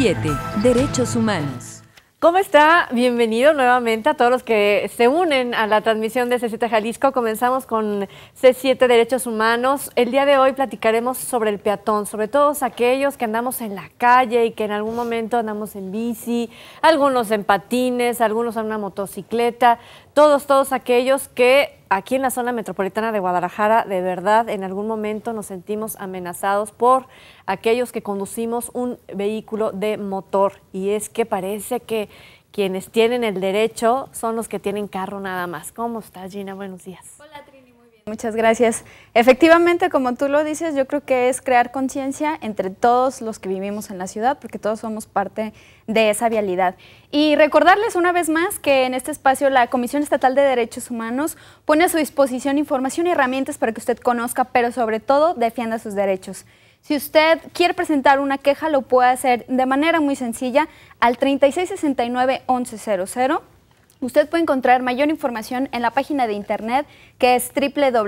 7. Derechos humanos. ¿Cómo está? Bienvenido nuevamente a todos los que se unen a la transmisión de C7 Jalisco. Comenzamos con C7 Derechos Humanos. El día de hoy platicaremos sobre el peatón, sobre todos aquellos que andamos en la calle y que en algún momento andamos en bici, algunos en patines, algunos en una motocicleta todos, todos aquellos que aquí en la zona metropolitana de Guadalajara, de verdad, en algún momento nos sentimos amenazados por aquellos que conducimos un vehículo de motor. Y es que parece que quienes tienen el derecho son los que tienen carro nada más. ¿Cómo estás, Gina? Buenos días. Muchas gracias. Efectivamente, como tú lo dices, yo creo que es crear conciencia entre todos los que vivimos en la ciudad, porque todos somos parte de esa vialidad. Y recordarles una vez más que en este espacio la Comisión Estatal de Derechos Humanos pone a su disposición información y herramientas para que usted conozca, pero sobre todo defienda sus derechos. Si usted quiere presentar una queja, lo puede hacer de manera muy sencilla al 3669 1100 Usted puede encontrar mayor información en la página de internet que es www.cdhj.org.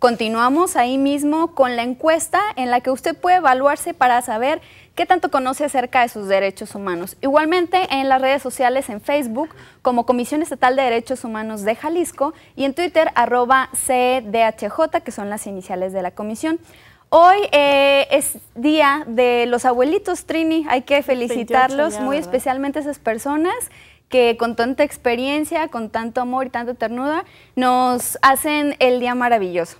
Continuamos ahí mismo con la encuesta en la que usted puede evaluarse para saber qué tanto conoce acerca de sus derechos humanos. Igualmente en las redes sociales, en Facebook como Comisión Estatal de Derechos Humanos de Jalisco y en Twitter CDHJ, que son las iniciales de la comisión. Hoy eh, es día de los abuelitos Trini, hay que felicitarlos muy especialmente a esas personas que con tanta experiencia, con tanto amor y tanta ternura nos hacen el día maravilloso.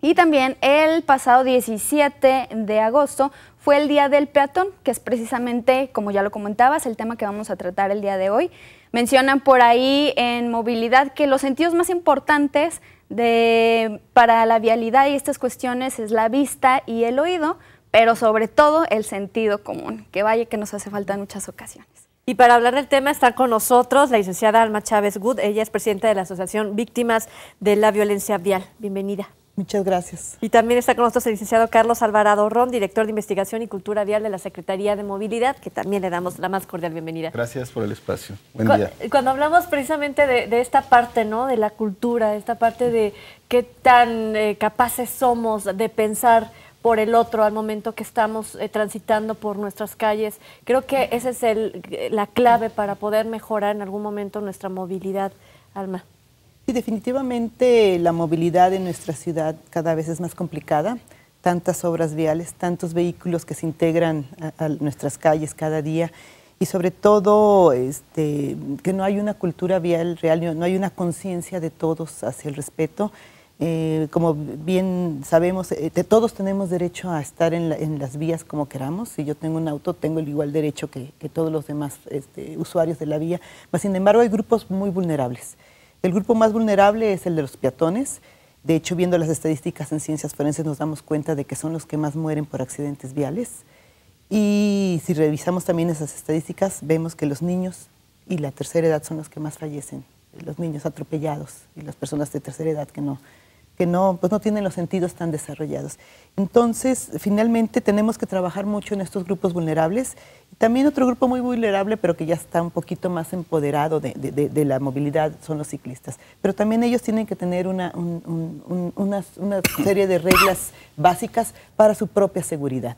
Y también el pasado 17 de agosto fue el Día del Peatón, que es precisamente, como ya lo comentabas, el tema que vamos a tratar el día de hoy. Mencionan por ahí en movilidad que los sentidos más importantes de, para la vialidad y estas cuestiones es la vista y el oído, pero sobre todo el sentido común, que vaya que nos hace falta en muchas ocasiones. Y para hablar del tema está con nosotros la licenciada Alma Chávez Good, ella es presidenta de la Asociación Víctimas de la Violencia Vial. Bienvenida. Muchas gracias. Y también está con nosotros el licenciado Carlos Alvarado Ron, director de Investigación y Cultura Vial de la Secretaría de Movilidad, que también le damos la más cordial bienvenida. Gracias por el espacio. Buen cuando, día. Cuando hablamos precisamente de, esta parte, ¿no? De la cultura, esta parte de qué tan eh, capaces somos de pensar por el otro al momento que estamos eh, transitando por nuestras calles. Creo que esa es el, la clave para poder mejorar en algún momento nuestra movilidad, Alma. Sí, definitivamente la movilidad en nuestra ciudad cada vez es más complicada. Tantas obras viales, tantos vehículos que se integran a, nuestras calles cada día y sobre todo este, que no hay una cultura vial real, no hay una conciencia de todos hacia el respeto. Eh, como bien sabemos, eh, todos tenemos derecho a estar en, las vías como queramos. Si yo tengo un auto, tengo el igual derecho que, todos los demás este, usuarios de la vía. Mas, sin embargo, hay grupos muy vulnerables el grupo más vulnerable es el de los peatones. De hecho, viendo las estadísticas en ciencias forenses nos damos cuenta de que son los que más mueren por accidentes viales. Y si revisamos también esas estadísticas, vemos que los niños y la tercera edad son los que más fallecen, los niños atropellados y las personas de tercera edad que no, que no, pues no tienen los sentidos tan desarrollados. Entonces, finalmente tenemos que trabajar mucho en estos grupos vulnerables. También otro grupo muy vulnerable, pero que ya está un poquito más empoderado de, la movilidad, son los ciclistas. Pero también ellos tienen que tener una, una serie de reglas básicas para su propia seguridad.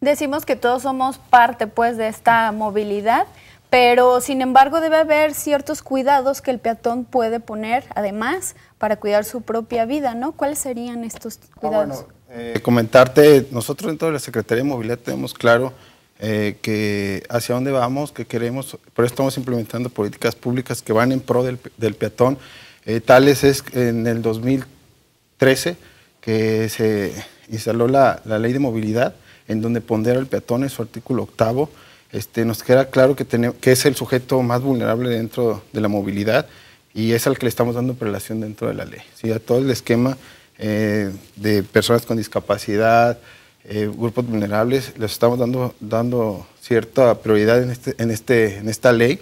Decimos que todos somos parte pues de esta movilidad pero, sin embargo, debe haber ciertos cuidados que el peatón puede poner, además, para cuidar su propia vida, ¿no? ¿Cuáles serían estos ah, cuidados? Eh, comentarte, nosotros dentro de la Secretaría de Movilidad tenemos claro eh, que hacia dónde vamos, que queremos, por eso estamos implementando políticas públicas que van en pro del, peatón. Eh, tales es en el 2013 que se instaló la, la ley de movilidad, en donde pondera el peatón en su artículo octavo, este, nos queda claro que, que es el sujeto más vulnerable dentro de la movilidad y es al que le estamos dando prelación dentro de la ley. ¿sí? A todo el esquema eh, de personas con discapacidad, eh, grupos vulnerables, les estamos dando, dando cierta prioridad en, este, este, en, esta ley.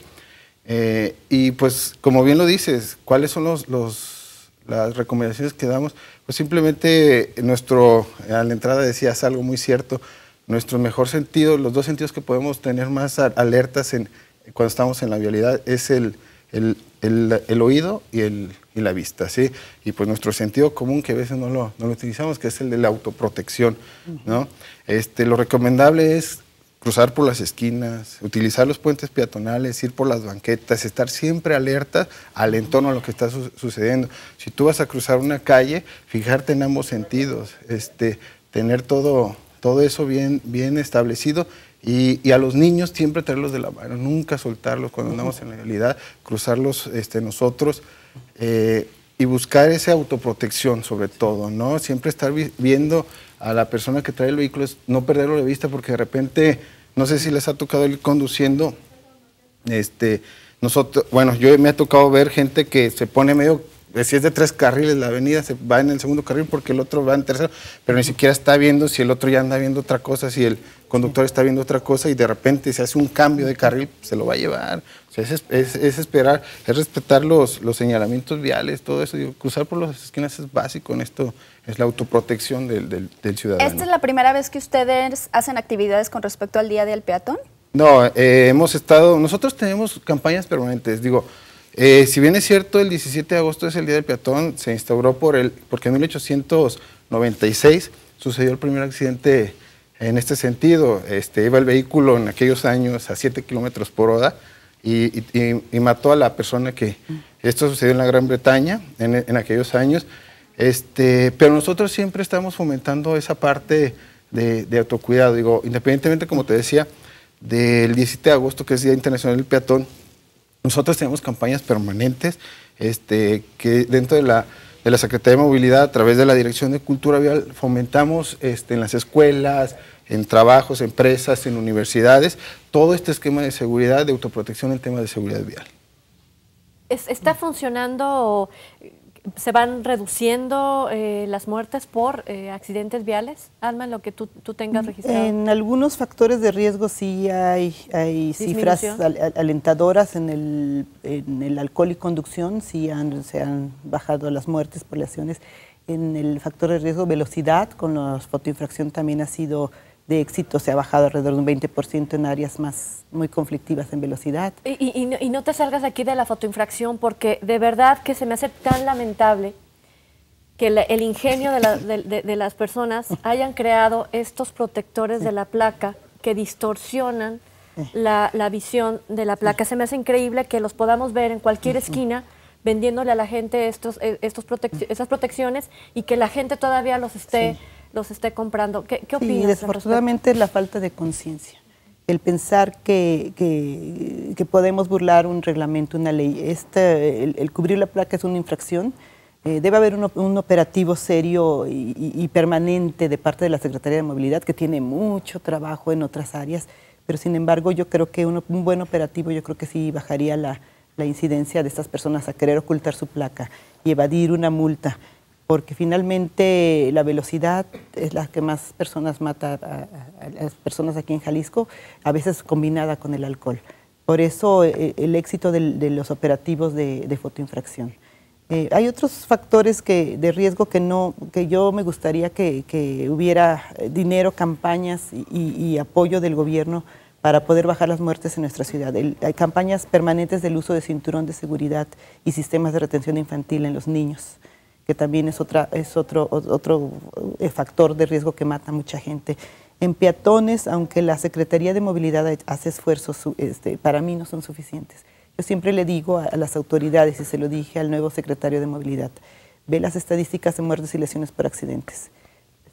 Eh, y pues, como bien lo dices, ¿cuáles son las recomendaciones que damos? Pues simplemente nuestro, a la entrada decías algo muy cierto, nuestro mejor sentido, los dos sentidos que podemos tener más alertas en, cuando estamos en la vialidad es el, el, oído y, la vista, ¿sí? Y pues nuestro sentido común que a veces no lo, utilizamos, que es el de la autoprotección, ¿no? Este, lo recomendable es cruzar por las esquinas, utilizar los puentes peatonales, ir por las banquetas, estar siempre alerta al entorno a lo que está sucediendo. Si tú vas a cruzar una calle, fijarte en ambos sentidos, este, tener todo todo eso bien, bien establecido. Y, a los niños siempre traerlos de la mano, nunca soltarlos cuando andamos en la realidad, cruzarlos este, nosotros eh, y buscar esa autoprotección sobre todo, ¿no? Siempre estar viendo a la persona que trae el vehículo, no perderlo de vista porque de repente, no sé si les ha tocado ir conduciendo, este, nosotros, bueno, yo me ha tocado ver gente que se pone medio eh, si es de tres carriles la avenida, se va en el segundo carril porque el otro va en tercero, pero ni siquiera está viendo si el otro ya anda viendo otra cosa, si el conductor está viendo otra cosa y de repente se hace un cambio de carril, se lo va a llevar. O sea, es, esperar, es respetar los, señalamientos viales, todo eso. cruzar por las esquinas es básico en esto, es la autoprotección del, ciudadano. ¿Esta es la primera vez que ustedes hacen actividades con respecto al Día del Peatón? No, eh, hemos estado, nosotros tenemos campañas permanentes, digo, eh, si bien es cierto, el 17 de agosto es el Día del Peatón, se instauró por el, porque en 1896 sucedió el primer accidente en este sentido. Este, iba el vehículo en aquellos años a 7 kilómetros por hora y, mató a la persona que... Esto sucedió en la Gran Bretaña en, aquellos años. Este, pero nosotros siempre estamos fomentando esa parte de, autocuidado. Digo, independientemente, como te decía, del 17 de agosto, que es Día Internacional del Peatón, nosotros tenemos campañas permanentes este, que dentro de la, de Secretaría de Movilidad, a través de la Dirección de Cultura Vial, fomentamos este, en las escuelas, en trabajos, empresas, en universidades, todo este esquema de seguridad, de autoprotección en tema de seguridad vial. ¿Está funcionando ¿Se van reduciendo eh, las muertes por eh, accidentes viales, Alma, en lo que tú, tengas mm, registrado? En algunos factores de riesgo sí hay, cifras alentadoras. En el, alcohol y conducción sí se han bajado las muertes por lesiones. En el factor de riesgo velocidad, con la fotoinfracción también ha sido de éxito se ha bajado alrededor de un 20% en áreas más muy conflictivas en velocidad. Y, no te salgas aquí de la fotoinfracción porque de verdad que se me hace tan lamentable que el ingenio de, las personas hayan creado estos protectores de la placa que distorsionan la, visión de la placa. Se me hace increíble que los podamos ver en cualquier esquina vendiéndole a la gente estos, eh, estos esas protecciones y que la gente todavía los esté los esté comprando. ¿Qué, opinas? desafortunadamente la falta de conciencia. El pensar que, podemos burlar un reglamento, una ley. el, cubrir la placa es una infracción. Eh, debe haber un, operativo serio y, permanente de parte de la Secretaría de Movilidad, que tiene mucho trabajo en otras áreas, pero sin embargo yo creo que un, buen operativo, yo creo que sí bajaría la incidencia de estas personas a querer ocultar su placa y evadir una multa porque finalmente la velocidad es la que más personas mata a, las personas aquí en Jalisco, a veces combinada con el alcohol. Por eso eh, el éxito de, los operativos de, fotoinfracción. Eh, hay otros factores de riesgo que, no, que yo me gustaría que, hubiera dinero, campañas y, apoyo del gobierno para poder bajar las muertes en nuestra ciudad. hay campañas permanentes del uso de cinturón de seguridad y sistemas de retención infantil en los niños que también es, otra, es otro, otro eh, factor de riesgo que mata a mucha gente. En peatones, aunque la Secretaría de Movilidad hace esfuerzos, este, para mí no son suficientes. Yo siempre le digo a las autoridades, y se lo dije al nuevo secretario de Movilidad, ve las estadísticas de muertes y lesiones por accidentes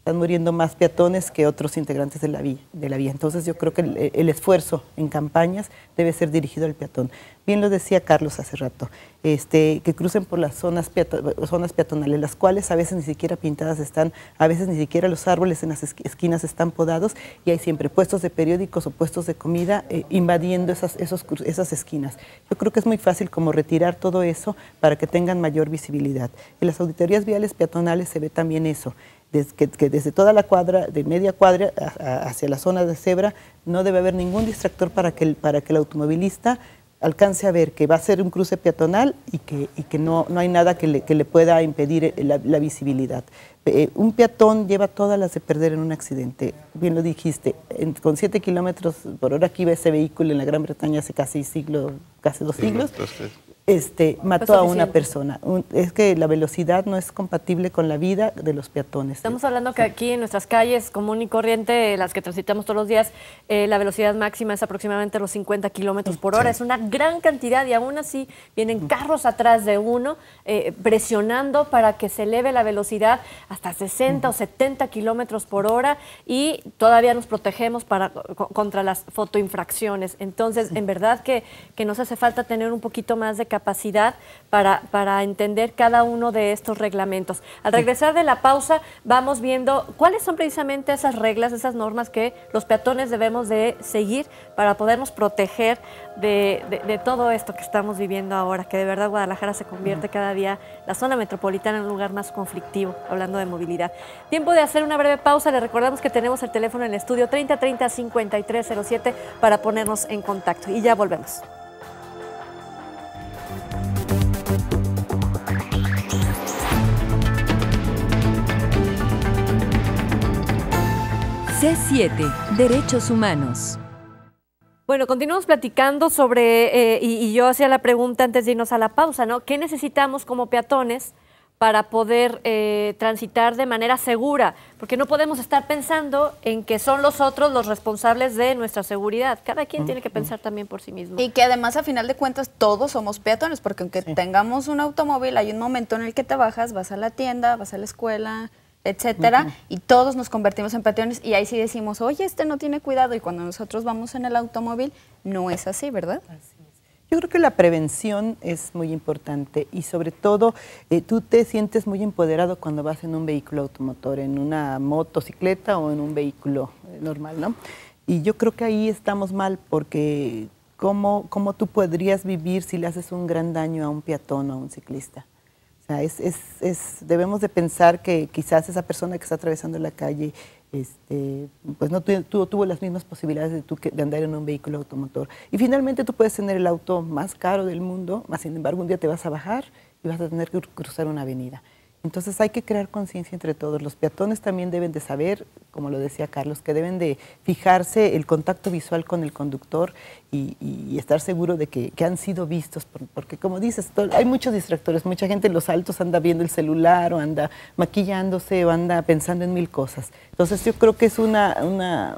están muriendo más peatones que otros integrantes de la vía. Entonces yo creo que el, esfuerzo en campañas debe ser dirigido al peatón. Bien lo decía Carlos hace rato, este, que crucen por las zonas, peatonales, las cuales a veces ni siquiera pintadas están, a veces ni siquiera los árboles en las esquinas están podados y hay siempre puestos de periódicos o puestos de comida eh, invadiendo esas, esas esquinas. Yo creo que es muy fácil como retirar todo eso para que tengan mayor visibilidad. En las auditorías viales peatonales se ve también eso desde, que, desde toda la cuadra, de media cuadra hacia la zona de cebra, no debe haber ningún distractor para que el, para que el automovilista alcance a ver que va a ser un cruce peatonal y que, que no, no hay nada que le, que le pueda impedir eh, la, visibilidad. Eh, un peatón lleva todas las de perder en un accidente. Bien lo dijiste, con 7 kilómetros por hora que iba ese vehículo en la Gran Bretaña hace casi siglo, casi dos siglos. Este, mató a una persona. es que la velocidad no es compatible con la vida de los peatones. Estamos hablando que aquí en nuestras calles común y corriente, las que transitamos todos los días, eh, la velocidad máxima es aproximadamente los 50 kilómetros por hora. Es una gran cantidad y aún así vienen carros atrás de uno eh, presionando para que se eleve la velocidad hasta 60 o 70 kilómetros por hora y todavía nos protegemos para, contra las fotoinfracciones. Entonces, en verdad que, que nos hace falta tener un poquito más de capacidad capacidad para, entender cada uno de estos reglamentos. Al regresar de la pausa vamos viendo cuáles son precisamente esas reglas, esas normas que los peatones debemos de seguir para podernos proteger de, todo esto que estamos viviendo ahora, que de verdad Guadalajara se convierte cada día la zona metropolitana en un lugar más conflictivo, hablando de movilidad. Tiempo de hacer una breve pausa, le recordamos que tenemos el teléfono en el estudio 3030 5307 para ponernos en contacto y ya volvemos. C7, Derechos Humanos. Bueno, continuamos platicando sobre, eh, y, y, yo hacía la pregunta antes de irnos a la pausa, ¿no? ¿Qué necesitamos como peatones para poder eh, transitar de manera segura, porque no podemos estar pensando en que son los otros los responsables de nuestra seguridad. Cada quien mm, tiene que mm. pensar también por sí mismo. Y que además a final de cuentas todos somos peatones, porque aunque tengamos un automóvil, hay un momento en el que te bajas, vas a la tienda, vas a la escuela, etcétera, y todos nos convertimos en peatones y ahí sí decimos, oye, este no tiene cuidado, y cuando nosotros vamos en el automóvil, no es así, ¿verdad? Yo creo que la prevención es muy importante y sobre todo eh, tú te sientes muy empoderado cuando vas en un vehículo automotor, en una motocicleta o en un vehículo eh, normal, ¿no? Y yo creo que ahí estamos mal porque ¿cómo, cómo tú podrías vivir si le haces un gran daño a un peatón o a un ciclista? es, es, es, debemos de pensar que quizás esa persona que está atravesando la calle este, pues no tuvo las mismas posibilidades de, de andar en un vehículo automotor. Y finalmente tú puedes tener el auto más caro del mundo, más sin embargo un día te vas a bajar y vas a tener que cruzar una avenida. Entonces hay que crear conciencia entre todos. Los peatones también deben de saber, como lo decía Carlos, que deben de fijarse el contacto visual con el conductor y, estar seguro de que, han sido vistos, porque como dices, hay muchos distractores, mucha gente en los altos anda viendo el celular o anda maquillándose o anda pensando en mil cosas. Entonces yo creo que es una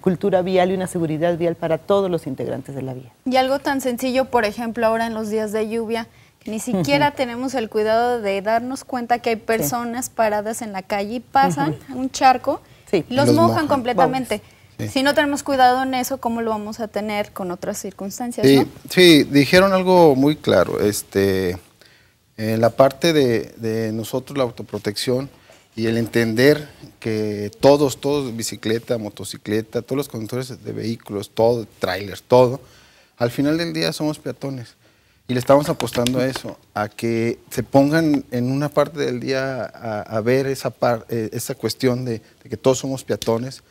cultura vial y una seguridad vial para todos los integrantes de la vía. Y algo tan sencillo, por ejemplo, ahora en los días de lluvia, ni siquiera tenemos el cuidado de darnos cuenta que hay personas paradas en la calle y pasan un charco, los, mojan, completamente. Si no tenemos cuidado en eso, ¿cómo lo vamos a tener con otras circunstancias? Sí, ¿no? dijeron algo muy claro. Este, la parte de, de, nosotros, la autoprotección y el entender que todos, todos, bicicleta, motocicleta, todos los conductores de vehículos, todo, trailers, todo, al final del día somos peatones. Y le estamos apostando a eso, a que se pongan en una parte del día a, ver esa, eh, esa cuestión de, que todos somos peatones,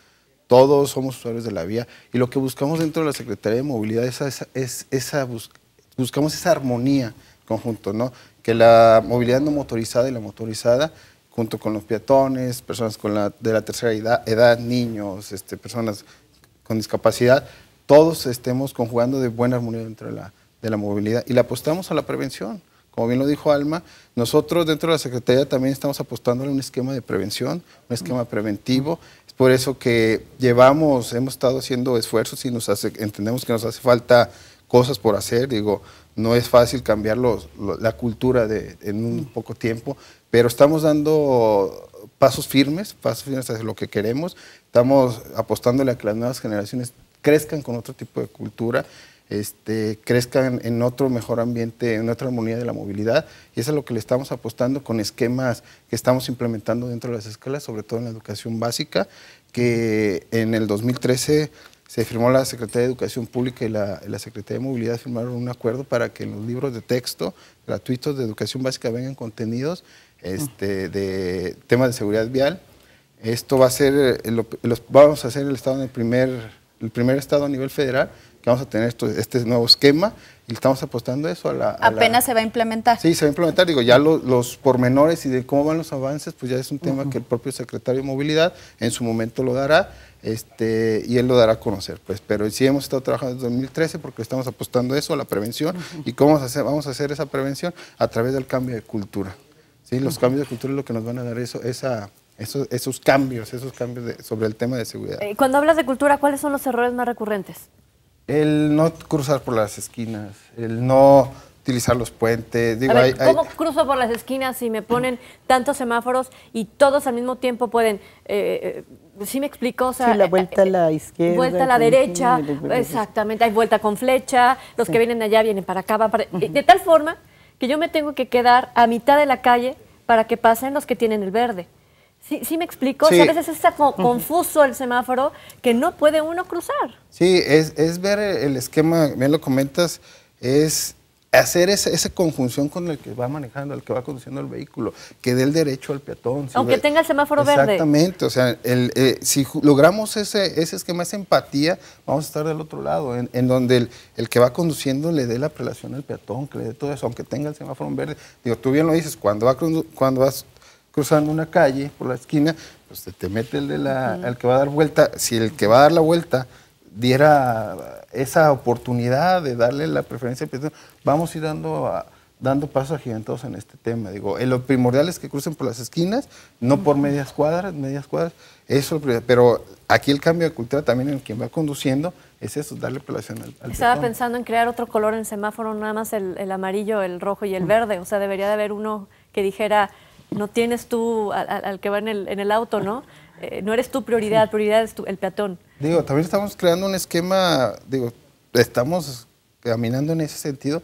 todos somos usuarios de la vía. Y lo que buscamos dentro de la Secretaría de Movilidad es, esa, es, esa buscamos esa armonía conjunto, ¿no? Que la movilidad no motorizada y la motorizada, junto con los peatones, personas con la, de la tercera edad, niños, este, personas con discapacidad, todos estemos conjugando de buena armonía dentro de la de la movilidad y le apostamos a la prevención. Como bien lo dijo Alma, nosotros dentro de la Secretaría también estamos apostando a un esquema de prevención, un esquema preventivo. Es por eso que llevamos, hemos estado haciendo esfuerzos y nos entendemos que nos hace falta cosas por hacer. Digo, no es fácil cambiar la cultura en un poco tiempo, pero estamos dando pasos firmes, pasos firmes hacia lo que queremos. Estamos apostándole a que las nuevas generaciones crezcan con otro tipo de cultura este, crezcan en otro mejor ambiente, en otra armonía de la movilidad. Y eso es lo que le estamos apostando con esquemas que estamos implementando dentro de las escuelas, sobre todo en la educación básica, que en el 2013 se firmó la Secretaría de Educación Pública y la, Secretaría de Movilidad firmaron un acuerdo para que los libros de texto gratuitos de educación básica vengan contenidos este, de temas de seguridad vial. Esto va a ser, eh, los, vamos a ser el estado en el primer, el primer estado a nivel federal que vamos a tener este nuevo esquema y estamos apostando eso a la... Apenas se va a implementar. Sí, se va a implementar. Digo, ya los, pormenores y de cómo van los avances, pues ya es un tema que el propio secretario de Movilidad en su momento lo dará este, y él lo dará a conocer. Pues, pero sí hemos estado trabajando desde 2013 porque estamos apostando eso, a la prevención. ¿Y cómo vamos a, hacer, vamos a hacer esa prevención? A través del cambio de cultura. ¿sí? Los cambios de cultura es lo que nos van a dar eso, esa... Esos, esos cambios, esos cambios sobre el tema de seguridad. Eh, cuando hablas de cultura, ¿cuáles son los errores más recurrentes? El no cruzar por las esquinas, el no utilizar los puentes. ¿Cómo cruzo por las esquinas si me ponen tantos semáforos y todos al mismo tiempo pueden... Eh, eh ¿Sí me explico? sí, la eh, vuelta a la eh, izquierda. Vuelta a la derecha, exactamente. Hay vuelta con flecha, los que vienen de allá vienen para acá. De tal forma que yo me tengo que quedar a mitad de la calle para que pasen los que tienen el verde. ¿Sí, me explico? a veces es confuso el semáforo que no puede uno cruzar. Sí, es, ver el esquema, bien lo comentas, es hacer esa, conjunción con el que va manejando, el que va conduciendo el vehículo, que dé el derecho al peatón. Aunque tenga el semáforo verde. Exactamente, o sea, eh, si logramos ese, esquema, esa empatía, vamos a estar del otro lado, en, donde el, que va conduciendo le dé la prelación al peatón, que le dé todo eso, aunque tenga el semáforo verde. Digo, tú bien lo dices, cuando, va, cuando vas cruzando una calle por la esquina, pues te mete el, de la, que va a dar vuelta. Si el que va a dar la vuelta diera esa oportunidad de darle la preferencia, pues, vamos a ir dando, a, dando pasos agigantados en este tema. Digo, eh, lo primordial es que crucen por las esquinas, no por medias cuadras, medias cuadras. Eso, pero aquí el cambio de cultura también en quien va conduciendo es eso, darle relación al, Estaba pensando en crear otro color en semáforo, nada más el, el, amarillo, el rojo y el verde. O sea, debería de haber uno que dijera no tienes tú al, que va en el, auto, ¿no? Eh, no eres tu prioridad, prioridad es el peatón. Digo, también estamos creando un esquema, digo, estamos caminando en ese sentido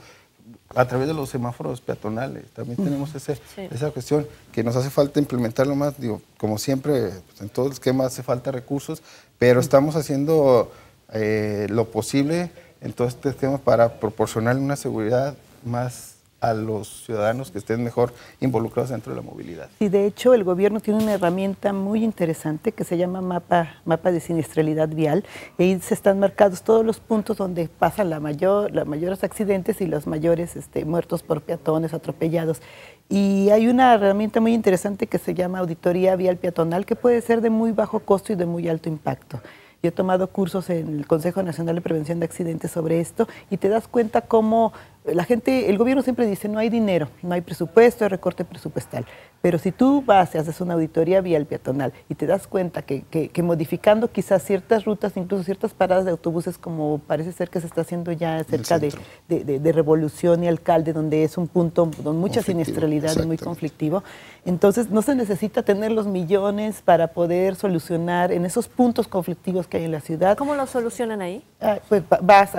a través de los semáforos peatonales. También tenemos ese, esa cuestión que nos hace falta implementarlo más. Digo, como siempre, pues, en todo el esquema hace falta recursos, pero estamos haciendo eh, lo posible en todo este tema para proporcionarle una seguridad más a los ciudadanos que estén mejor involucrados dentro de la movilidad. Y de hecho el gobierno tiene una herramienta muy interesante que se llama mapa, mapa de siniestralidad vial. Y ahí se están marcados todos los puntos donde pasan la mayor, los mayores accidentes y los mayores este, muertos por peatones, atropellados. Y hay una herramienta muy interesante que se llama auditoría vial peatonal que puede ser de muy bajo costo y de muy alto impacto. Yo he tomado cursos en el Consejo Nacional de Prevención de Accidentes sobre esto y te das cuenta cómo la gente, el gobierno siempre dice, no hay dinero, no hay presupuesto, hay recorte presupuestal. Pero si tú vas y haces una auditoría vía el peatonal y te das cuenta que, modificando quizás ciertas rutas, incluso ciertas paradas de autobuses, como parece ser que se está haciendo ya cerca de, de, Revolución y Alcalde, donde es un punto con mucha siniestralidad y muy conflictivo, entonces, no se necesita tener los millones para poder solucionar en esos puntos conflictivos que hay en la ciudad. ¿Cómo lo solucionan ahí? Ah, pues vas,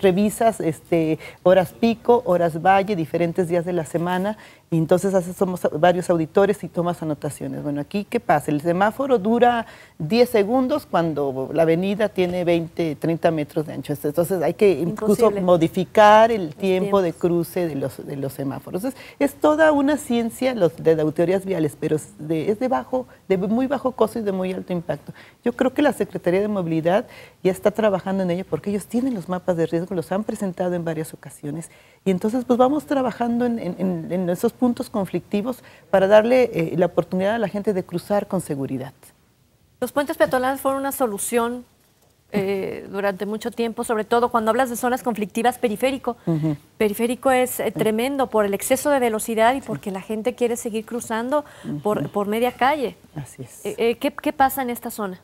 revisas este, horas pico, horas valle, diferentes días de la semana, y entonces somos varios auditores y tomas anotaciones. Bueno, aquí, ¿qué pasa? El semáforo dura 10 segundos cuando la avenida tiene 20, 30 metros de ancho. Entonces hay que incluso modificar el tiempo de cruce de los, de los semáforos. es toda una ciencia los, de auditorías viales, pero es de, bajo, de muy bajo costo y de muy alto impacto. Yo creo que la Secretaría de Movilidad ya está trabajando en ello porque ellos tienen los mapas de riesgo, los han presentado en varias ocasiones. Y entonces, pues vamos trabajando en, en, en esos puntos conflictivos para darle eh, la oportunidad a la gente de cruzar con seguridad. Los puentes peatonales fueron una solución eh, durante mucho tiempo, sobre todo cuando hablas de zonas conflictivas periférico. Periférico es eh, tremendo por el exceso de velocidad y porque la gente quiere seguir cruzando por, media calle. Así es. ¿qué, ¿qué, pasa en esta zona?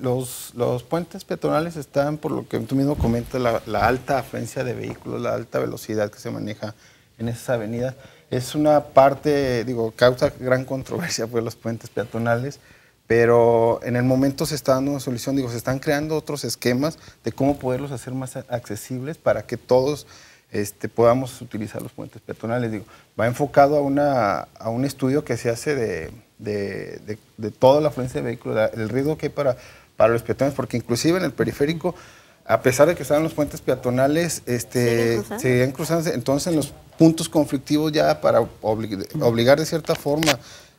Los, los, puentes peatonales están, por lo que tú mismo comentas, la, la alta afluencia de vehículos, la alta velocidad que se maneja en esas avenidas. Es una parte, digo, causa gran controversia por pues, los puentes peatonales, pero en el momento se está dando una solución, digo, se están creando otros esquemas de cómo poderlos hacer más accesibles para que todos este, podamos utilizar los puentes peatonales. Digo, va enfocado a, una, a un estudio que se hace de, de, de, toda la afluencia de vehículos, el riesgo que hay para, para los peatones, porque inclusive en el periférico, a pesar de que están los puentes peatonales, este, seguían cruzando, entonces los puntos conflictivos ya para obligar de cierta forma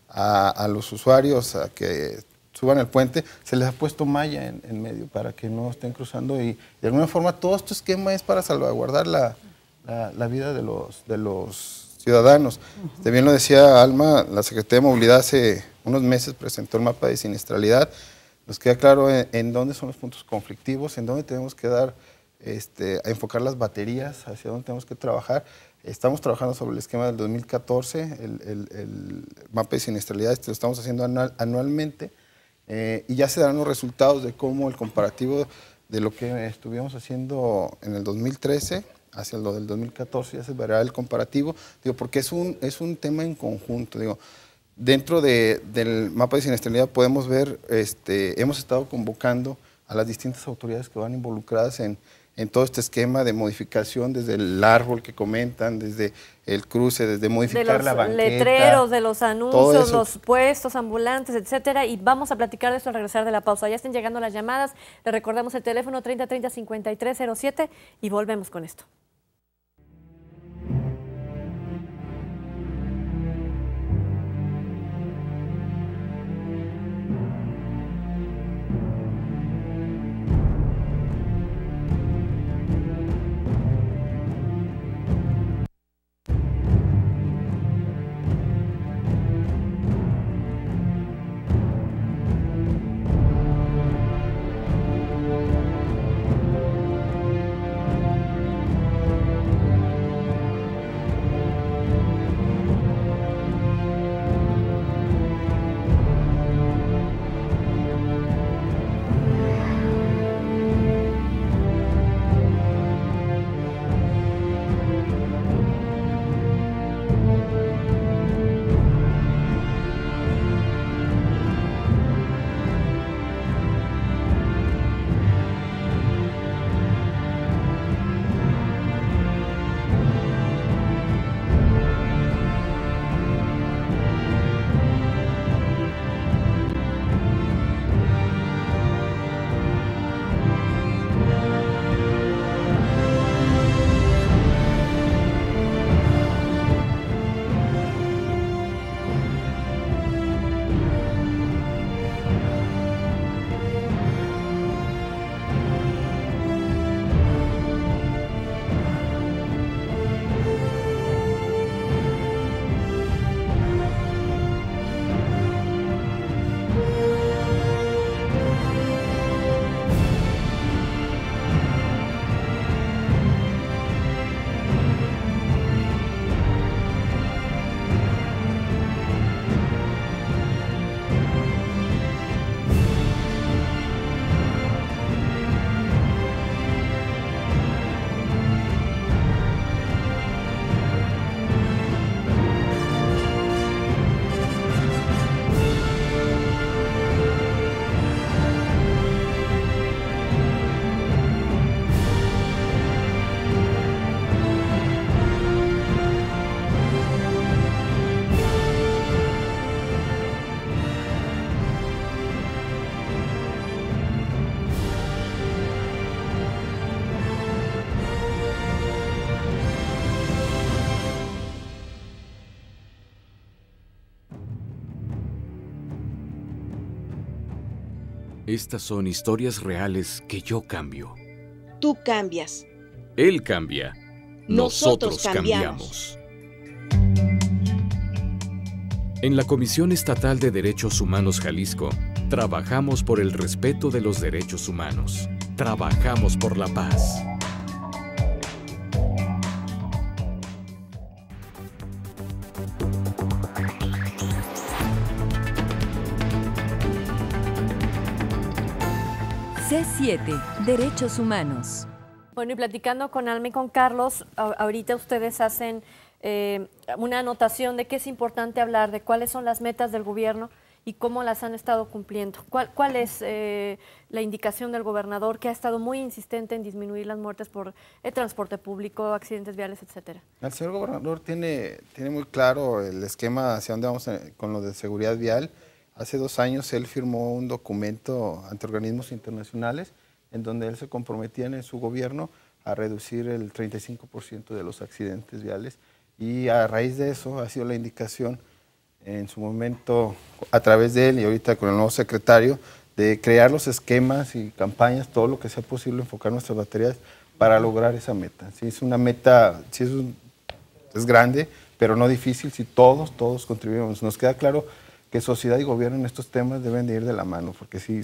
a, los usuarios a que suban el puente, se les ha puesto malla en, medio para que no estén cruzando y de alguna forma todo este esquema es para salvaguardar la, la, vida de los, de los ciudadanos. También lo decía Alma, la Secretaría de Movilidad hace unos meses presentó el mapa de siniestralidad, nos queda claro en, dónde son los puntos conflictivos, en dónde tenemos que dar, este, enfocar las baterías, hacia dónde tenemos que trabajar Estamos trabajando sobre el esquema del 2014, el, el, mapa de siniestralidad, este lo estamos haciendo anualmente eh, y ya se darán los resultados de cómo el comparativo de lo que estuvimos haciendo en el 2013 hacia lo del 2014, ya se verá el comparativo, digo, porque es un, es un tema en conjunto, digo, dentro del mapa de siniestralidad podemos ver, este, hemos estado convocando a las distintas autoridades que van involucradas en, en todo este esquema de modificación, desde el árbol que comentan, desde el cruce, desde modificar de los la letreros, de los anuncios, los puestos ambulantes, etcétera. Y vamos a platicar de esto al regresar de la pausa. Ya están llegando las llamadas. Le recordamos el teléfono 3030-5307 y volvemos con esto. Estas son historias reales que yo cambio. Tú cambias. Él cambia. Nosotros, cambiamos. En la Comisión Estatal de Derechos Humanos Jalisco, trabajamos por el respeto de los derechos humanos. Trabajamos por la paz. 7 Derechos Humanos. Bueno, y platicando con alme y con Carlos, ahorita ustedes hacen eh, una anotación de que es importante hablar de cuáles son las metas del gobierno y cómo las han estado cumpliendo. ¿Cuál, cuál es eh, la indicación del gobernador que ha estado muy insistente en disminuir las muertes por el eh, transporte público, accidentes viales, etcétera? El señor gobernador tiene, tiene muy claro el esquema hacia dónde vamos con lo de seguridad vial. Hace dos años él firmó un documento ante organismos internacionales en donde él se comprometía en su gobierno a reducir el 35% de los accidentes viales y a raíz de eso ha sido la indicación en su momento a través de él y ahorita con el nuevo secretario de crear los esquemas y campañas, todo lo que sea posible, enfocar nuestras baterías para lograr esa meta. Si es una meta, si es, es grande, pero no difícil si todos, todos contribuimos. Nos queda claro que sociedad y gobierno en estos temas deben de ir de la mano, porque si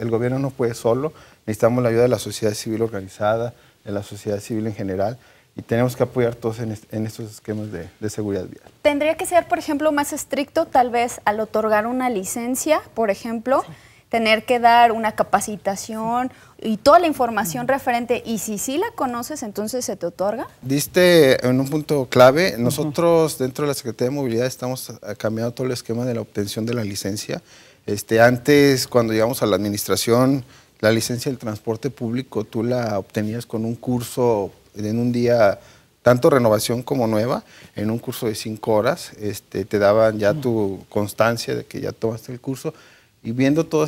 el gobierno no puede solo, necesitamos la ayuda de la sociedad civil organizada, de la sociedad civil en general, y tenemos que apoyar todos en, estos esquemas de, seguridad vial. Tendría que ser, por ejemplo, más estricto tal vez al otorgar una licencia, por ejemplo tener que dar una capacitación y toda la información referente. Y si sí la conoces, entonces se te otorga. Diste en un punto clave. Nosotros dentro de la Secretaría de Movilidad estamos eh, cambiando todo el esquema de la obtención de la licencia. Este, antes, cuando llegamos a la administración, la licencia del transporte público tú la obtenías con un curso en un día tanto renovación como nueva, en un curso de cinco horas, este, te daban ya tu constancia de que ya tomaste el curso y viendo todo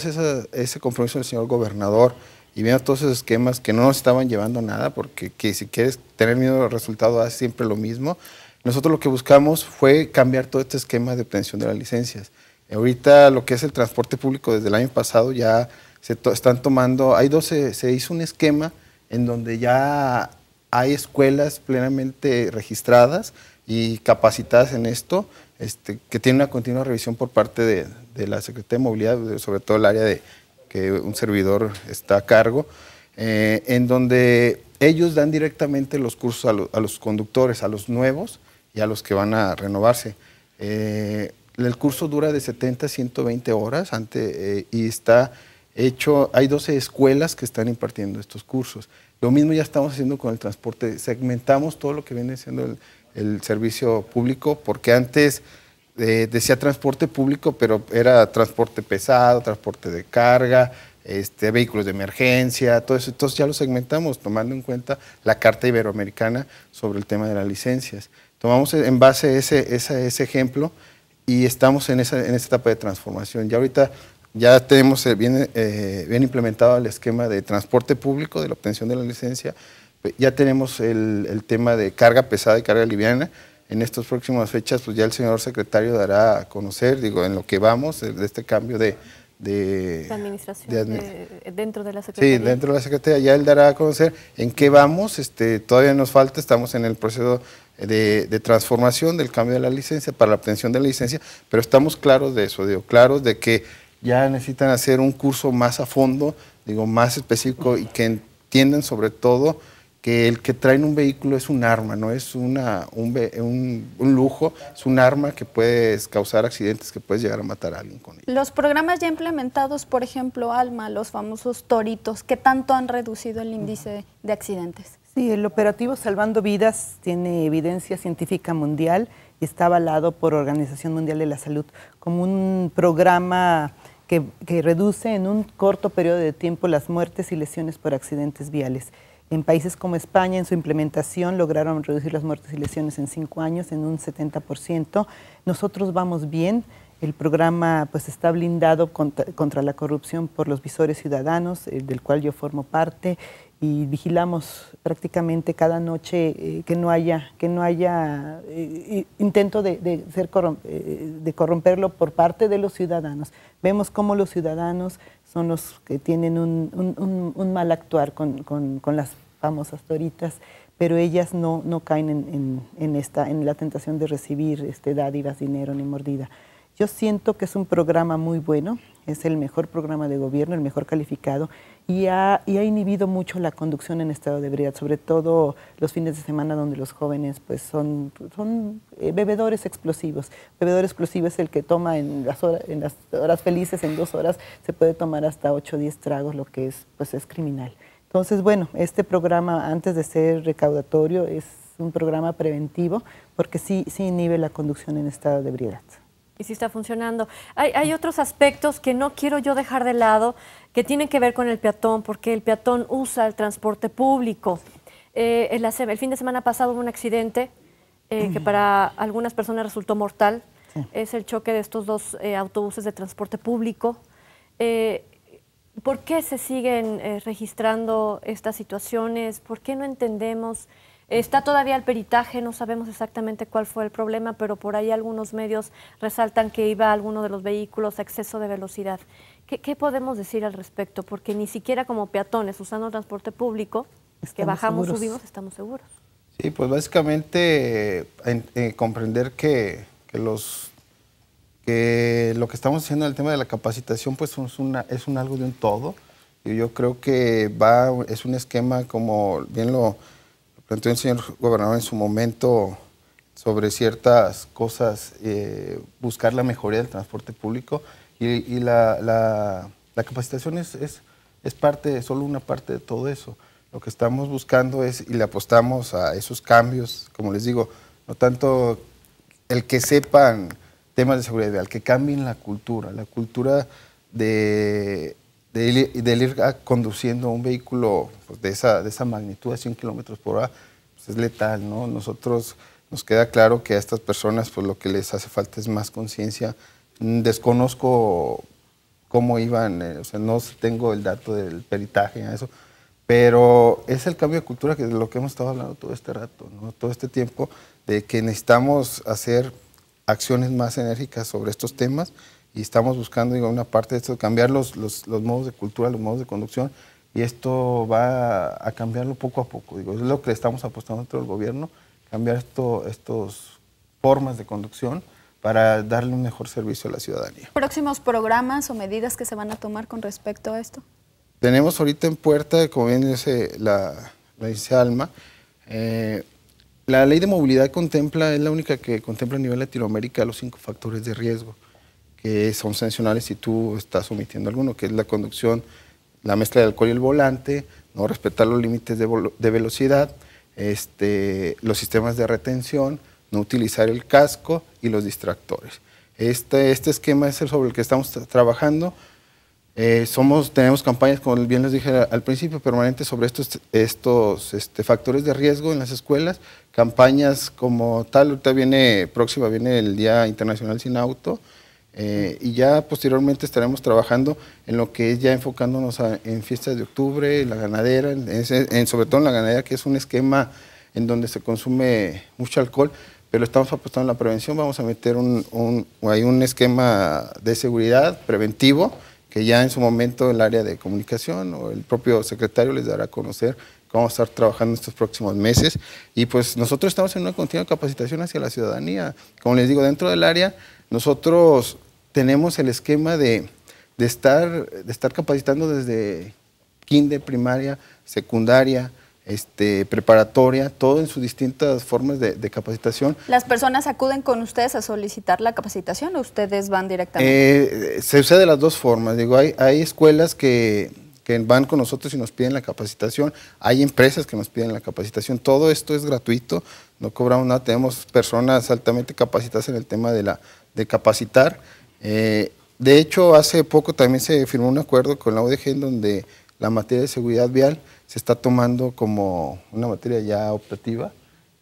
ese compromiso del señor gobernador y viendo todos esos esquemas que no nos estaban llevando a nada, porque que si quieres tener miedo al resultado, haz siempre lo mismo. Nosotros lo que buscamos fue cambiar todo este esquema de obtención de las licencias. Ahorita lo que es el transporte público desde el año pasado ya se están tomando, hay 12, se hizo un esquema en donde ya hay escuelas plenamente registradas y capacitadas en esto este, que tiene una continua revisión por parte de, la Secretaría de Movilidad, sobre todo el área de que un servidor está a cargo, eh, en donde ellos dan directamente los cursos a, los conductores, a los nuevos y a los que van a renovarse. Eh, el curso dura de 70 a 120 horas ante, eh, y está hecho, hay 12 escuelas que están impartiendo estos cursos. Lo mismo ya estamos haciendo con el transporte, segmentamos todo lo que viene siendo el, el servicio público, porque antes eh, decía transporte público, pero era transporte pesado, transporte de carga, este, vehículos de emergencia, todo eso. Entonces ya lo segmentamos tomando en cuenta la Carta Iberoamericana sobre el tema de las licencias. Tomamos en base ese, ese, ejemplo y estamos en esa, etapa de transformación. Ya ahorita ya tenemos eh, bien, eh, bien implementado el esquema de transporte público, de la obtención de la licencia, eh, ya tenemos el, tema de carga pesada y carga liviana. En estas próximas fechas, pues ya el señor secretario dará a conocer, digo, en lo que vamos, eh, de este cambio de, de, administración dentro de la Secretaría. Sí, dentro de la Secretaría. Ya él dará a conocer en qué vamos. Este, todavía nos falta, estamos en el proceso de, transformación del cambio de la licencia para la obtención de la licencia, pero estamos claros de eso, digo, claros de que ya necesitan hacer un curso más a fondo, digo, más específico y que entiendan sobre todo que el que traen un vehículo es un arma, no es una, un, lujo, es un arma que puedes causar accidentes, que puedes llegar a matar a alguien con ella. Los programas ya implementados, por ejemplo, ALMA, los famosos toritos, ¿qué tanto han reducido el índice de accidentes? Sí, el operativo Salvando Vidas tiene evidencia científica mundial y está avalado por Organización Mundial de la Salud como un programa que, que reduce en un corto periodo de tiempo las muertes y lesiones por accidentes viales. En países como España, en su implementación, lograron reducir las muertes y lesiones en cinco años en un 70%. Nosotros vamos bien. El programa pues, está blindado contra, la corrupción por los visores ciudadanos, eh, del cual yo formo parte, y vigilamos prácticamente cada noche eh, que no haya, que no haya eh, intento de, de, ser eh, de corromperlo por parte de los ciudadanos. Vemos cómo los ciudadanos son los que tienen un, mal actuar con, las famosas toritas, pero ellas no, caen en, en, en, esta, en la tentación de recibir este, dádivas, dinero ni mordida. Yo siento que es un programa muy bueno, es el mejor programa de gobierno, el mejor calificado, y ha, inhibido mucho la conducción en estado de ebriedad, sobre todo los fines de semana donde los jóvenes pues, son, eh, bebedores explosivos. Bebedor explosivo es el que toma en las, horas, las horas felices, en dos horas, se puede tomar hasta 8 o 10 tragos, lo que es, pues, es criminal. Entonces, bueno, este programa, antes de ser recaudatorio, es un programa preventivo porque sí, sí inhibe la conducción en estado de ebriedad. Y sí está funcionando. Hay, hay, otros aspectos que no quiero yo dejar de lado que tienen que ver con el peatón, porque el peatón usa el transporte público. Eh, el, fin de semana pasado hubo un accidente eh, que para algunas personas resultó mortal. Es el choque de estos dos eh, autobuses de transporte público. ¿Por qué se siguen registrando estas situaciones? ¿Por qué no entendemos? Está todavía el peritaje, no sabemos exactamente cuál fue el problema, pero por ahí algunos medios resaltan que iba alguno de los vehículos a exceso de velocidad. ¿Qué, podemos decir al respecto? Porque ni siquiera como peatones usando transporte público, que bajamos, subimos, estamos seguros. Sí, pues básicamente eh, comprender que, los que lo que estamos haciendo en el tema de la capacitación pues es, una, es un algo de un todo. Y yo creo que va, es un esquema como bien lo planteó el señor gobernador en su momento sobre ciertas cosas, eh, buscar la mejoría del transporte público y, la, capacitación es, es, es, parte, solo una parte de todo eso. Lo que estamos buscando es, y le apostamos a esos cambios, como les digo, no tanto el que sepan temas de seguridad el que cambien la cultura, la cultura de de él, ir ah, conduciendo un vehículo pues, de, esa, de esa magnitud a 100 kilómetros por hora pues, es letal, ¿no? Nosotros nos queda claro que a estas personas pues, lo que les hace falta es más conciencia. Desconozco cómo iban, eh, o sea, no tengo el dato del peritaje, eso, pero es el cambio de cultura que de lo que hemos estado hablando todo este rato, ¿no? todo este tiempo, de que necesitamos hacer acciones más enérgicas sobre estos temas y estamos buscando, digo, una parte de esto, cambiar los, modos de cultura, los modos de conducción, y esto va a cambiarlo poco a poco. Digo, es lo que estamos apostando dentro del gobierno, cambiar estas estos formas de conducción para darle un mejor servicio a la ciudadanía. ¿Próximos programas o medidas que se van a tomar con respecto a esto? Tenemos ahorita en puerta, como bien dice la, dice Alma, eh, la ley de movilidad contempla, es la única que contempla a nivel Latinoamérica los cinco factores de riesgo que son sancionales si tú estás omitiendo alguno, que es la conducción, la mezcla de alcohol y el volante, no respetar los límites de, velocidad, este, los sistemas de retención, no utilizar el casco y los distractores. Este, este esquema es el sobre el que estamos trabajando. Eh, somos, tenemos campañas, como bien les dije al principio, permanentes sobre estos, estos este, factores de riesgo en las escuelas. Campañas como tal, ahorita viene próxima, viene el Día Internacional Sin Auto. Eh, y ya posteriormente estaremos trabajando en lo que es ya enfocándonos en fiestas de octubre, en la ganadera, sobre todo en la ganadera, que es un esquema en donde se consume mucho alcohol, pero estamos apostando en la prevención, vamos a meter un, hay un esquema de seguridad preventivo que ya en su momento el área de comunicación o el propio secretario les dará a conocer vamos a estar trabajando estos próximos meses. Y pues nosotros estamos en una continua capacitación hacia la ciudadanía. Como les digo, dentro del área, nosotros tenemos el esquema de, estar, de estar capacitando desde kinder, primaria, secundaria, este, preparatoria, todo en sus distintas formas de, capacitación. ¿Las personas acuden con ustedes a solicitar la capacitación o ustedes van directamente? Eh, se usa de las dos formas. Digo, hay, escuelas que, van con nosotros y nos piden la capacitación, hay empresas que nos piden la capacitación, todo esto es gratuito, no cobramos nada, tenemos personas altamente capacitadas en el tema de, la, de capacitar eh, de hecho, hace poco también se firmó un acuerdo con la UDG en donde la materia de seguridad vial se está tomando como una materia ya optativa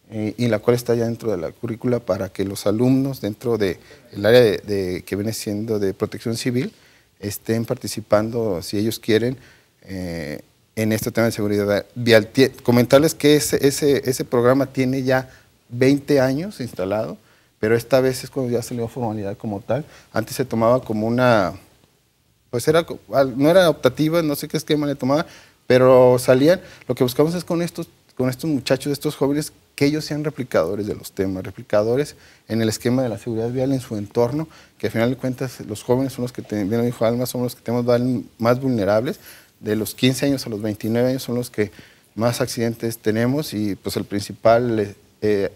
eh, y la cual está ya dentro de la currícula para que los alumnos dentro del área de, que viene siendo de protección civil estén participando, si ellos quieren, eh, en este tema de seguridad vial. Comentarles que ese, ese, ese programa tiene ya 20 años instalado pero esta vez es cuando ya salió formalidad como tal. Antes se tomaba como una, pues era, no era optativa, no sé qué esquema le tomaba, pero salían. Lo que buscamos es con estos, con estos muchachos, estos jóvenes, que ellos sean replicadores de los temas, replicadores en el esquema de la seguridad vial en su entorno, que al final de cuentas los jóvenes son los que, bien lo dijo Alma, son los que tenemos más vulnerables, de los 15 años a los 29 años son los que más accidentes tenemos y pues el principal eh, eh,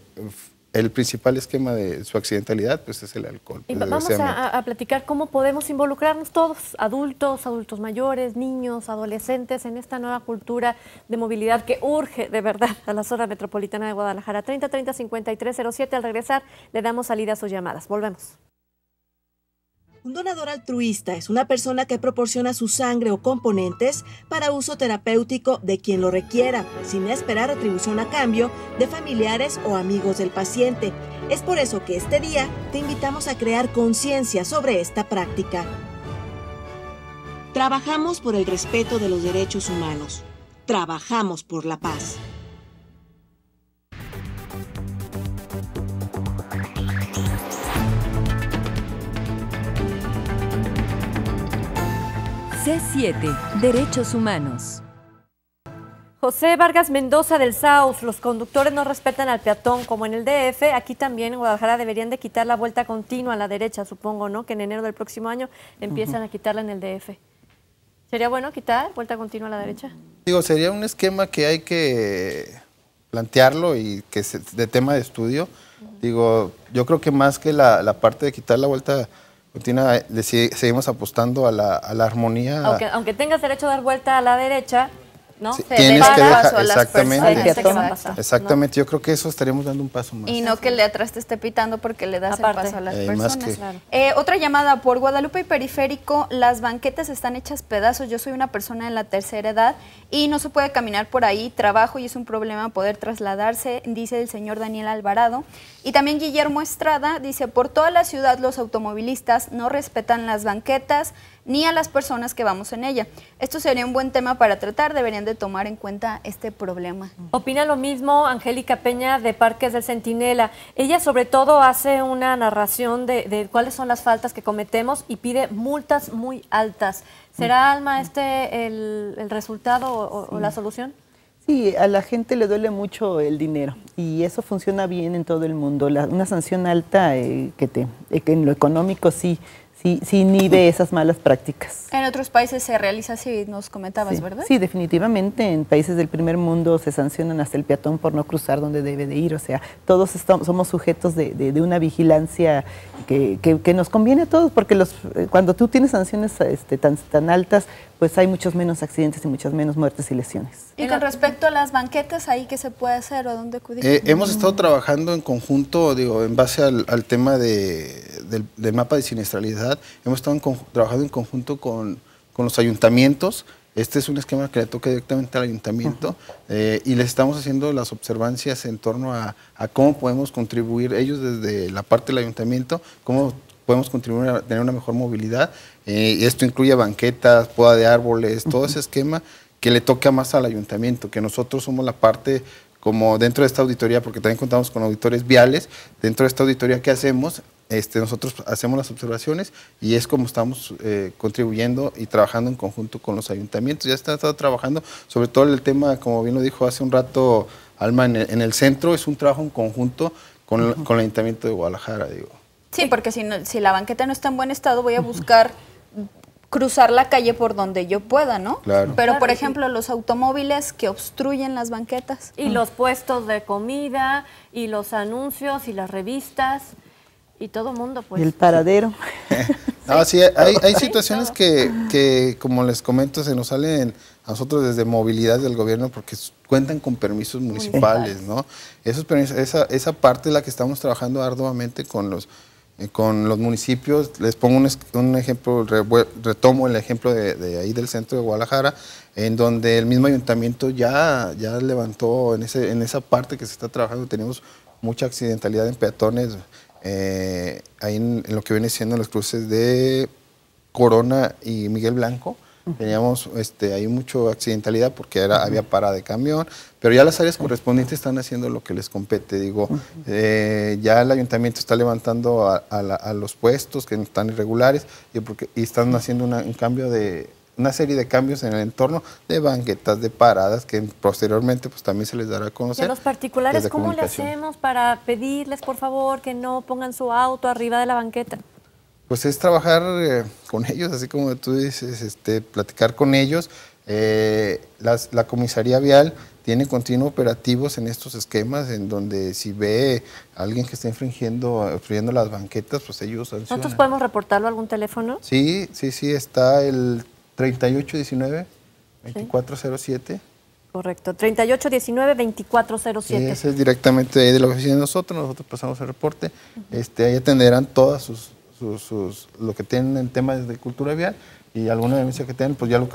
el principal esquema de su accidentalidad pues, es el alcohol. Pues, vamos a, platicar cómo podemos involucrarnos todos, adultos, adultos mayores, niños, adolescentes, en esta nueva cultura de movilidad que urge de verdad a la zona metropolitana de Guadalajara. 30 30 53 Al regresar, le damos salida a sus llamadas. Volvemos. Un donador altruista es una persona que proporciona su sangre o componentes para uso terapéutico de quien lo requiera, sin esperar atribución a cambio de familiares o amigos del paciente. Es por eso que este día te invitamos a crear conciencia sobre esta práctica. Trabajamos por el respeto de los derechos humanos. Trabajamos por la paz. C7, Derechos Humanos. José Vargas Mendoza del Saus, los conductores no respetan al peatón como en el DF, aquí también en Guadalajara deberían de quitar la vuelta continua a la derecha, supongo, ¿no? Que en enero del próximo año empiezan a quitarla en el DF. ¿Sería bueno quitar vuelta continua a la derecha? Digo, sería un esquema que hay que plantearlo y que es de tema de estudio. Digo, yo creo que más que la, la parte de quitar la vuelta Argentina eh, seguimos apostando a la, armonía. Aunque, aunque tengas derecho a dar vuelta a la derecha, ¿no? tienes que dejar, exactamente, exactamente. Yo creo que eso estaríamos dando un paso más. Y no que el de atrás te esté pitando porque le das el paso a las eh, personas. Eh, otra llamada por Guadalupe y Periférico. Las banquetas están hechas pedazos. Yo soy una persona en la tercera edad y no se puede caminar por ahí. Trabajo y es un problema poder trasladarse, dice el señor Daniel Alvarado. Y también Guillermo Estrada dice por toda la ciudad los automovilistas no respetan las banquetas ni a las personas que vamos en ella. Esto sería un buen tema para tratar, deberían de tomar en cuenta este problema. Opina lo mismo Angélica Peña de Parques del Centinela. Ella sobre todo hace una narración de, cuáles son las faltas que cometemos y pide multas muy altas. ¿Será, mm. Alma, este el, resultado o, la solución? Sí, a la gente le duele mucho el dinero y eso funciona bien en todo el mundo. una sanción alta eh, que, eh, que en lo económico sí sí, ni de esas malas prácticas. En otros países se realiza así, nos comentabas, ¿verdad? Sí, definitivamente. En países del primer mundo se sancionan hasta el peatón por no cruzar donde debe de ir. O sea, todos estamos, somos sujetos de, una vigilancia que, nos conviene a todos, porque los, eh, cuando tú tienes sanciones este, tan, tan altas, pues hay muchos menos accidentes y muchas menos muertes y lesiones. Y con respecto a las banquetas, ¿ahí qué se puede hacer o dónde acudir? Eh, hemos estado trabajando en conjunto, digo, en base al, tema de, del, mapa de siniestralidad, hemos estado trabajando en conjunto con, con, los ayuntamientos. Este es un esquema que le toca directamente al ayuntamiento eh, y les estamos haciendo las observancias en torno a, a, cómo podemos contribuir ellos desde la parte del ayuntamiento, cómo podemos contribuir a tener una mejor movilidad. y eh, esto incluye banquetas, poda de árboles, todo ese esquema que le toca más al ayuntamiento, que nosotros somos la parte como dentro de esta auditoría, porque también contamos con auditores viales, dentro de esta auditoría que hacemos, este, nosotros hacemos las observaciones y es como estamos eh, contribuyendo y trabajando en conjunto con los ayuntamientos. Ya está estado trabajando sobre todo el tema, como bien lo dijo hace un rato Alma, en el, centro, es un trabajo en conjunto con, con el Ayuntamiento de Guadalajara, digo. Sí, porque si, si la banqueta no está en buen estado, voy a buscar cruzar la calle por donde yo pueda, ¿no? Pero, por ejemplo, los automóviles que obstruyen las banquetas. Y los puestos de comida, y los anuncios, y las revistas, y todo mundo, pues. el paradero. no, ah, sí, hay, hay situaciones que, que, como les comento, se nos salen a nosotros desde movilidad del gobierno porque cuentan con permisos municipales, ¿no? Esos esa, esa parte es la que estamos trabajando arduamente con los eh, con los municipios. Les pongo un, ejemplo, retomo el ejemplo de, ahí del centro de Guadalajara, en donde el mismo ayuntamiento ya, ya levantó en, ese, en esa parte que se está trabajando. Tenemos mucha accidentalidad en peatones, eh, ahí en, lo que viene siendo los cruces de Corona y Miguel Blanco. Teníamos este, ahí mucho accidentalidad porque era, había parada de camión, pero ya las áreas correspondientes están haciendo lo que les compete. Digo, eh, ya el ayuntamiento está levantando a, los puestos que están irregulares y, están haciendo una, un cambio de una serie de cambios en el entorno de banquetas, de paradas, que posteriormente pues también se les dará a conocer. a los particulares cómo le hacemos para pedirles, por favor, que no pongan su auto arriba de la banqueta? pues es trabajar eh, con ellos, así como tú dices, este, platicar con ellos. Eh, la comisaría vial tiene continuo operativos en estos esquemas, en donde si ve alguien que está infringiendo, infringiendo las banquetas, pues ellos ¿Nosotros podemos reportarlo a algún teléfono? Sí, sí, sí, está el 3819-2407. Correcto, 3819-2407. Ese es directamente de la oficina de nosotros, nosotros pasamos el reporte, este, ahí atenderán todas sus sus, lo que tienen en temas de cultura vial y alguna denuncia que tienen pues ya lo,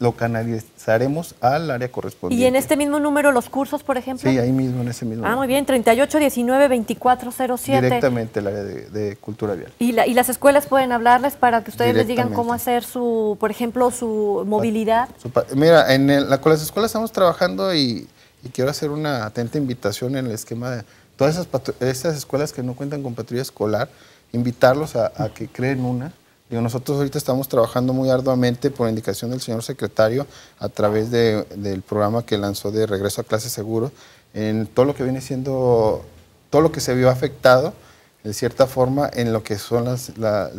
lo canalizaremos al área correspondiente. ¿Y en este mismo número los cursos, por ejemplo? Sí, ahí mismo, en ese mismo. Ah, muy bien, 3819-2407. Directamente el área de, cultura vial. ¿Y, ¿Y las escuelas pueden hablarles para que ustedes les digan cómo hacer su, por ejemplo, su movilidad? Mira, en la, con las escuelas estamos trabajando y, quiero hacer una atenta invitación en el esquema de todas esas, esas escuelas que no cuentan con patrulla escolar, invitarlos a, que creen una. Digo, nosotros ahorita estamos trabajando muy arduamente por indicación del señor secretario a través del programa que lanzó de regreso a clases seguro en todo lo que viene siendo, todo lo que se vio afectado de cierta forma en lo que son las, la,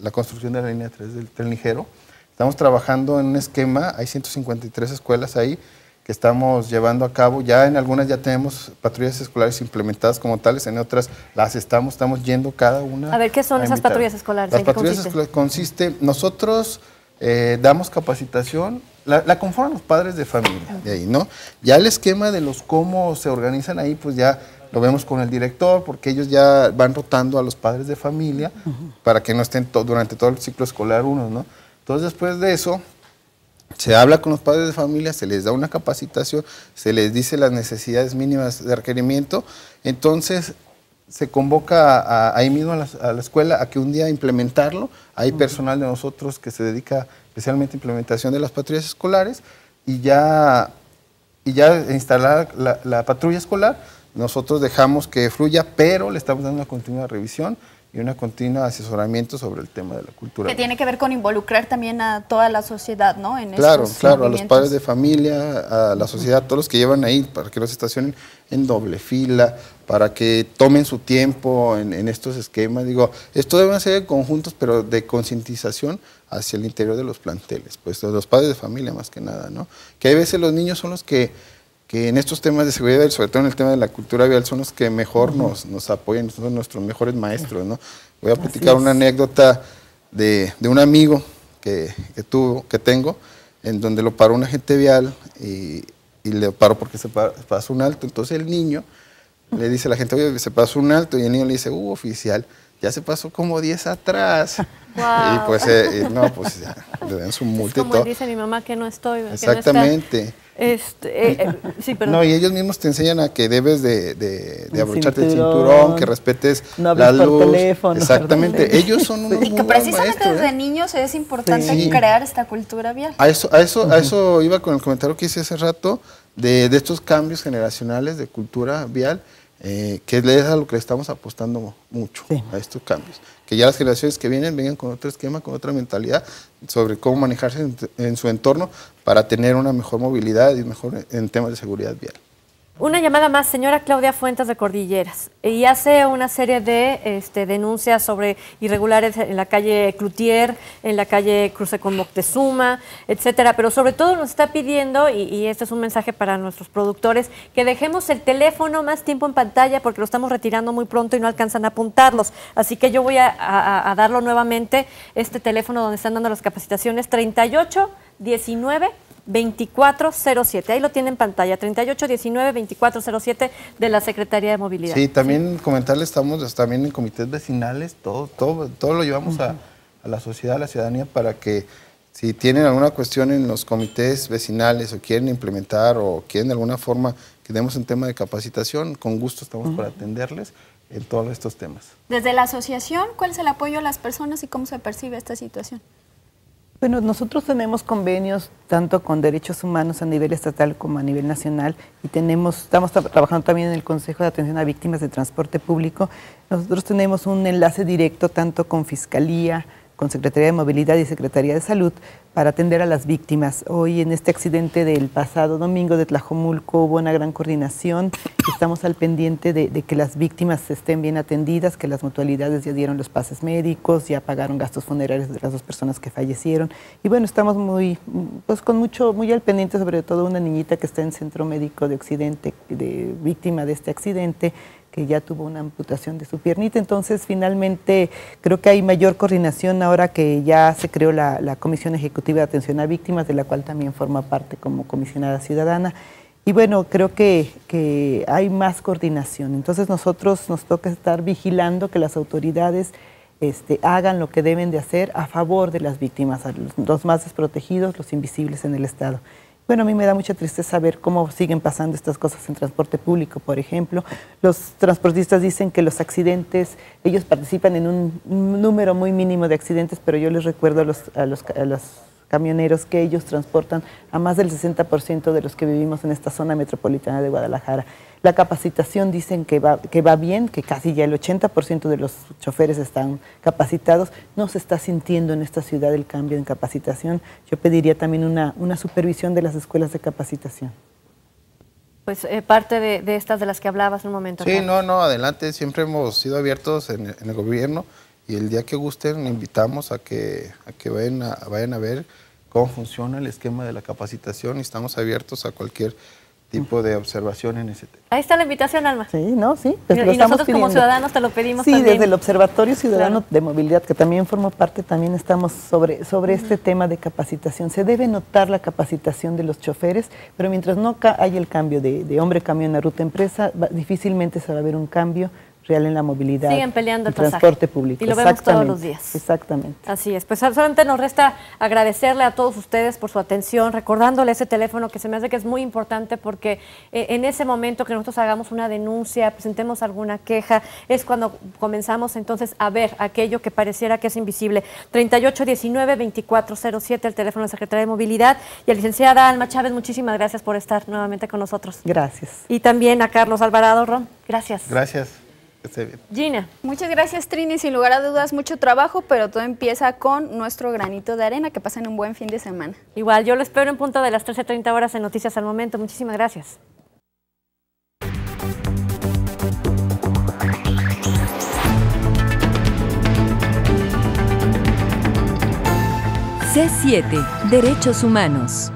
la, construcción de la línea 3 del tren ligero. Estamos trabajando en un esquema, hay 153 escuelas ahí, que estamos llevando a cabo. Ya en algunas ya tenemos patrullas escolares implementadas como tales, en otras las estamos, estamos yendo cada una. A ver, ¿qué son esas patrullas escolares? Las patrullas escolares consiste, nosotros eh, damos capacitación, la, conforman los padres de familia, de ahí, ¿no? Ya el esquema de los cómo se organizan ahí, pues ya lo vemos con el director, porque ellos ya van rotando a los padres de familia para que no estén durante todo el ciclo escolar unos, ¿no? Entonces, después de eso, se habla con los padres de familia, se les da una capacitación, se les dice las necesidades mínimas de requerimiento, entonces se convoca a, ahí mismo a la, escuela a que un día implementarlo. Hay personal de nosotros que se dedica especialmente a implementación de las patrullas escolares y ya, y ya instalar la, la patrulla escolar, nosotros dejamos que fluya, pero le estamos dando una continua revisión y una continua asesoramiento sobre el tema de la cultura. Que tiene que ver con involucrar también a toda la sociedad, ¿no? En claro, claro, a los padres de familia, a la sociedad, todos los que llevan ahí, para que los estacionen en doble fila, para que tomen su tiempo en, estos esquemas. Digo, esto deben ser conjuntos, pero de concientización hacia el interior de los planteles, pues los padres de familia más que nada, ¿no? Que a veces los niños son los que que en estos temas de seguridad, sobre todo en el tema de la cultura vial, son los que mejor nos, nos apoyan, son nuestros mejores maestros. ¿no? Voy a platicar una anécdota de, de un amigo que, que, tuvo, que tengo, en donde lo paró un agente vial y, y le paró porque se pasó un alto. Entonces el niño le dice a la gente, oye, se pasó un alto, y el niño le dice, uh, oficial, ya se pasó como 10 atrás. Y pues, eh, no, pues le dan su multa. como dice mi mamá que no estoy. Exactamente. Este, eh, eh, No, y ellos mismos te enseñan a que debes de, de, abrocharte el cinturón, que respetes la luz. teléfono, Exactamente, ellos son unos Y que precisamente desde ¿eh? niños es importante crear esta cultura vial. A eso, a eso, a eso iba con el comentario que hice hace rato de, de estos cambios generacionales de cultura vial, que es a lo que le estamos apostando mucho, a estos cambios que ya las generaciones que vienen vengan con otro esquema, con otra mentalidad sobre cómo manejarse en, en su entorno para tener una mejor movilidad y mejor en temas de seguridad vial. Una llamada más, señora Claudia Fuentes de Cordilleras, y hace una serie de este, denuncias sobre irregulares en la calle Cloutier, en la calle Cruce con Moctezuma, etcétera, pero sobre todo nos está pidiendo, y, este es un mensaje para nuestros productores, que dejemos el teléfono más tiempo en pantalla porque lo estamos retirando muy pronto y no alcanzan a apuntarlos. Así que yo voy a, darlo nuevamente, este teléfono donde están dando las capacitaciones, 38 19 2407. Ahí lo tiene en pantalla, 3819-2407 de la Secretaría de Movilidad. Sí, también comentarles, estamos pues, también en comités vecinales, todo, todo, todo lo llevamos a, la sociedad, a la ciudadanía, para que si tienen alguna cuestión en los comités vecinales o quieren implementar o quieren de alguna forma que demos un tema de capacitación, con gusto estamos para atenderles en todos estos temas. Desde la asociación, ¿cuál es el apoyo a las personas y cómo se percibe esta situación? Bueno, nosotros tenemos convenios tanto con derechos humanos a nivel estatal como a nivel nacional y tenemos, estamos trabajando también en el Consejo de Atención a Víctimas de Transporte Público. Nosotros tenemos un enlace directo tanto con Fiscalía, con Secretaría de Movilidad y Secretaría de Salud para atender a las víctimas. Hoy en este accidente del pasado domingo de Tlajomulco hubo una gran coordinación. Estamos al pendiente de, que las víctimas estén bien atendidas, que las mutualidades ya dieron los pases médicos, ya pagaron gastos funerarios de las dos personas que fallecieron. Y bueno, estamos muy, pues con mucho, muy al pendiente, sobre todo una niñita que está en centro médico de Occidente, de, víctima de este accidente que ya tuvo una amputación de su piernita. Entonces, finalmente, creo que hay mayor coordinación ahora que ya se creó la, Comisión Ejecutiva de Atención a Víctimas, de la cual también forma parte como comisionada ciudadana. Y bueno, creo que, hay más coordinación. Entonces, nosotros nos toca estar vigilando que las autoridades este, hagan lo que deben de hacer a favor de las víctimas, los más desprotegidos, los invisibles en el Estado. Bueno, a mí me da mucha tristeza ver cómo siguen pasando estas cosas en transporte público, por ejemplo. Los transportistas dicen que los accidentes, ellos participan en un número muy mínimo de accidentes, pero yo les recuerdo a los, a camioneros que ellos transportan a más del 60% de los que vivimos en esta zona metropolitana de Guadalajara. La capacitación dicen que va, que va bien, que casi ya el 80% de los choferes están capacitados. No se está sintiendo en esta ciudad el cambio en capacitación. Yo pediría también una, una supervisión de las escuelas de capacitación. Pues eh, parte de, estas de las que hablabas en un momento. Sí, no, no, adelante. Siempre hemos sido abiertos en, el gobierno y el día que gusten invitamos a que, que vayan, vayan a ver cómo funciona el esquema de la capacitación y estamos abiertos a cualquier tipo de observación en ese tema. Ahí está la invitación, Alma. Sí, ¿no? Sí. Pues y, nosotros como ciudadanos te lo pedimos sí, desde el Observatorio Ciudadano de Movilidad, que también forma parte, también estamos sobre, sobre este tema de capacitación. Se debe notar la capacitación de los choferes, pero mientras no hay el cambio de, hombre camión a ruta empresa, difícilmente se va a ver un cambio real en la movilidad. Siguen peleando el, transporte público. Y lo vemos todos los días. Exactamente. Así es. Pues solamente nos resta agradecerle a todos ustedes por su atención, recordándole ese teléfono que se me hace que es muy importante porque eh, en ese momento que nosotros hagamos una denuncia, presentemos alguna queja, es cuando comenzamos entonces a ver aquello que pareciera que es invisible. 3819-2407, el teléfono de la Secretaría de Movilidad. Y a licenciada Alma Chávez, muchísimas gracias por estar nuevamente con nosotros. Gracias. Y también a Carlos Alvarado Ron. Gracias. Gracias. Gina. Muchas gracias, Trini. Sin lugar a dudas, mucho trabajo, pero todo empieza con nuestro granito de arena. Que pasen un buen fin de semana. Igual, yo lo espero en punto de las 13.30 horas de Noticias al Momento. Muchísimas gracias. C7, Derechos Humanos.